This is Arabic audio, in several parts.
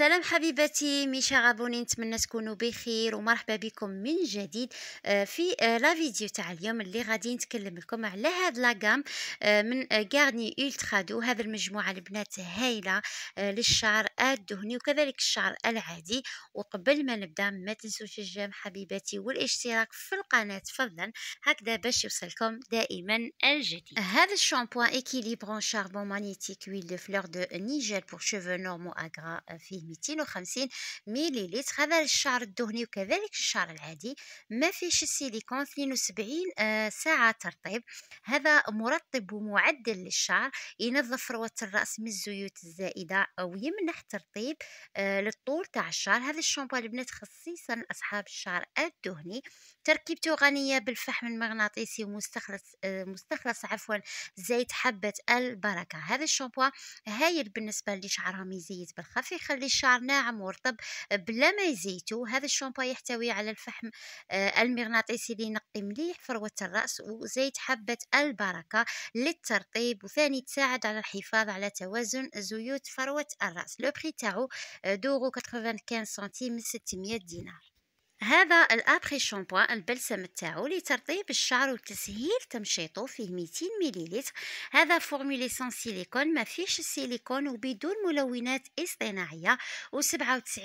سلام حبيباتي ميشا غابوني نتمنى تكونوا بخير ومرحبا بكم من جديد آه، في آه، لا فيديو تاع اليوم اللي غادي نتكلم لكم على هاد لاغام آه، من غارني الترا دو هذه المجموعه البنات هايله للشعر الدهني وكذلك الشعر العادي وقبل ما نبدا ما تنسوش الجيم حبيباتي والاشتراك في القناه فضلا هكذا باش يوصلكم دائما الجديد هذا الشامبوان ايكيليبرون شاربون مانيتيك ويل دو فلور دو نيجيل بور شيفو نورمو اغرا فيه 250 مليلتر هذا الشعر الدهني وكذلك الشعر العادي ما فيش السيليكون 72 آه، ساعة ترطيب هذا مرطب ومعدل للشعر ينظف روة الرأس من الزيوت الزائدة ويمنح ترطيب آه، للطول تاع الشعر هذا الشامبو البنات خصيصا أصحاب الشعر الدهني تركيبته غنية بالفحم المغناطيسي ومستخلص آه، مستخلص عفوا زيت حبة البركة هذا الشامبو هايل بالنسبة لشعرهم يزيد بالخف يخلي الشعر ناعم ورطب بلا ما يزيتو هذا الشامبو يحتوي على الفحم آه، المغناطيسي اللي ينقي مليح فروة الرأس وزيت حبة البركة للترطيب وثاني تساعد على الحفاظ على توازن زيوت فروة الرأس لو بري تاعو آه، دوغو 95 سنتيم 600 دينار هذا الابخي شامبوان البلسم تاعو لترطيب الشعر وتسهيل تمشيطه فيه 200 مليلتر هذا فورمولي سان سيليكون ما فيش السيليكون وبدون ملونات اصطناعيه و97%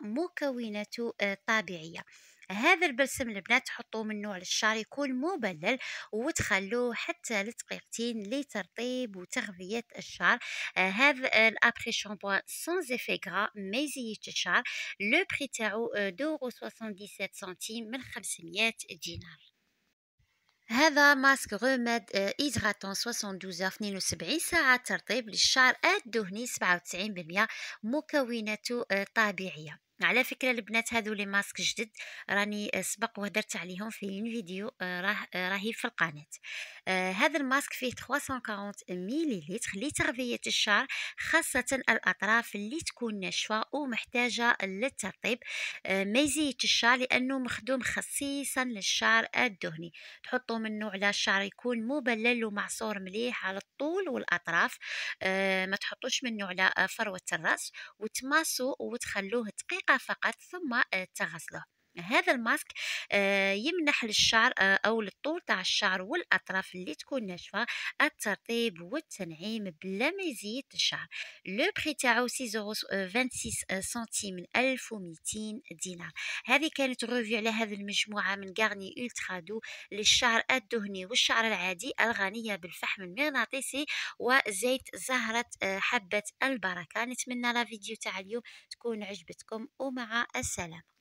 مكوناته آه، طبيعيه هذا البلسم البنات تحطوه من نوع للشعر يكون مبلل وتخلوه حتى لدقيقتين لترطيب وتغذية الشعر آه، هذا الابري شامبوان سون زيفي غرا ما يزيدش الشعر لو بري تاعو 2.77 سنتيم من 500 دينار هذا ماسك غوميد ايدغاتون 72 72 ساعة ترطيب للشعر الدهني 97% مكوناته آه، طبيعية على فكره البنات هذو لي ماسك جدد راني سبق وهدرت عليهم في فيديو آه، راه آه، رهيب في القناه آه هذا الماسك فيه 340 مليلتر لتغذيه الشعر خاصه الاطراف اللي تكون ناشفه ومحتاجه للترطيب آه ميزيه الشعر لانه مخدوم خصيصا للشعر الدهني تحطوا منه على الشعر يكون مبلل ومعصور مليح على الطول والاطراف آه ما تحطوش منه على آه، فروه الراس وتماسوا وتخلوه دقيقه فقط ثم آه، تغسله هذا الماسك آه، يمنح للشعر آه، او للطول تاع الشعر والاطراف اللي تكون ناشفه الترطيب والتنعيم بلا ما يزيد الشعر لو بري تاعو 6.26 سنتيم من 1200 دينار هذه كانت ريفيو على هذه المجموعه من غارني الترا دو للشعر الدهني والشعر العادي الغنيه بالفحم المغناطيسي وزيت زهره آه، حبه البركه نتمنى لا فيديو تاع اليوم تكون عجبتكم ومع السلامه